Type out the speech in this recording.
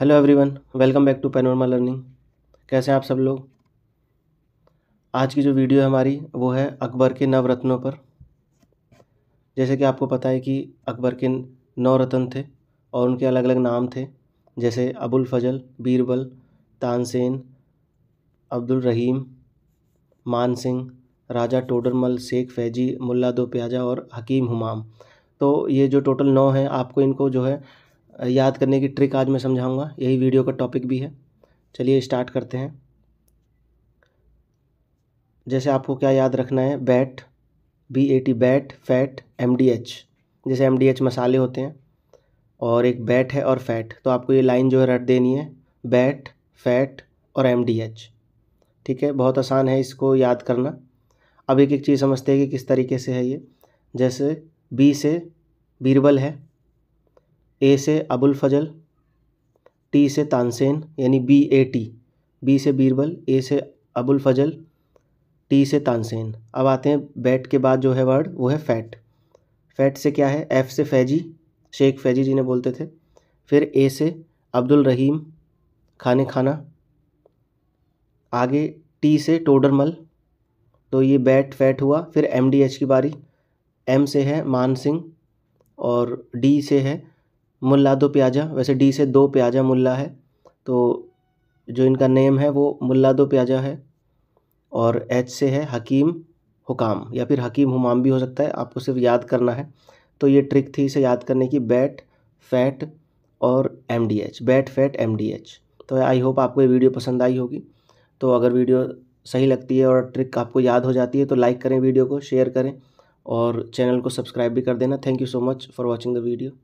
hello everyone welcome back to Panorama Learning कैसे हैं आप सब लोग आज की जो वीडियो है हमारी वो है अकबर के नवरत्नों पर जैसे कि आपको पता है कि अकबर के नौ रत्न थे और उनके अलग अलग नाम थे जैसे अबुल फजल बीरबल तानसेन अब्दुल रहीम मान सिंह राजा टोडरमल शेख फैजी मुल्ला दो प्याजा और हकीम हुमाम तो ये जो टोटल नौ हैं आपको इनको जो है याद करने की ट्रिक आज मैं समझाऊंगा यही वीडियो का टॉपिक भी है चलिए स्टार्ट करते हैं जैसे आपको क्या याद रखना है bat B A T bat fat M D H जैसे एम डी एच मसाले होते हैं और एक बैट है और फैट तो आपको ये लाइन जो है रट देनी है बैट फैट और एम डी एच ठीक है बहुत आसान है इसको याद करना अब एक एक चीज़ समझते हैं कि किस तरीके से है ये जैसे बी से बीरबल है ए से अबुल फजल टी से तानसेन यानी बी ए टी बी से बीरबल ए से अबुल फजल टी से तानसेन अब आते हैं बैट के बाद जो है वर्ड वो है फैट फैट से क्या है एफ़ से फैजी शेख फैजी जी ने बोलते थे फिर ए से अब्दुल रहीम खाने खाना आगे टी से टोडरमल तो ये बैट फैट हुआ फिर एम डी एच की बारी एम से है मान सिंह और डी से है मुल्ला दो प्याजा वैसे डी से दो प्याजा मुल्ला है तो जो इनका नेम है वो मुल्ला दो प्याजा है और एच से है हकीम हुकाम या फिर हकीम हुमाम भी हो सकता है आपको सिर्फ याद करना है तो ये ट्रिक थी इसे याद करने की बैट फैट और M D H bat fat M D H तो आई होप आपको ये वीडियो पसंद आई होगी तो अगर वीडियो सही लगती है और ट्रिक आपको याद हो जाती है तो लाइक करें वीडियो को शेयर करें और चैनल को सब्सक्राइब भी कर देना thank you so much for watching the video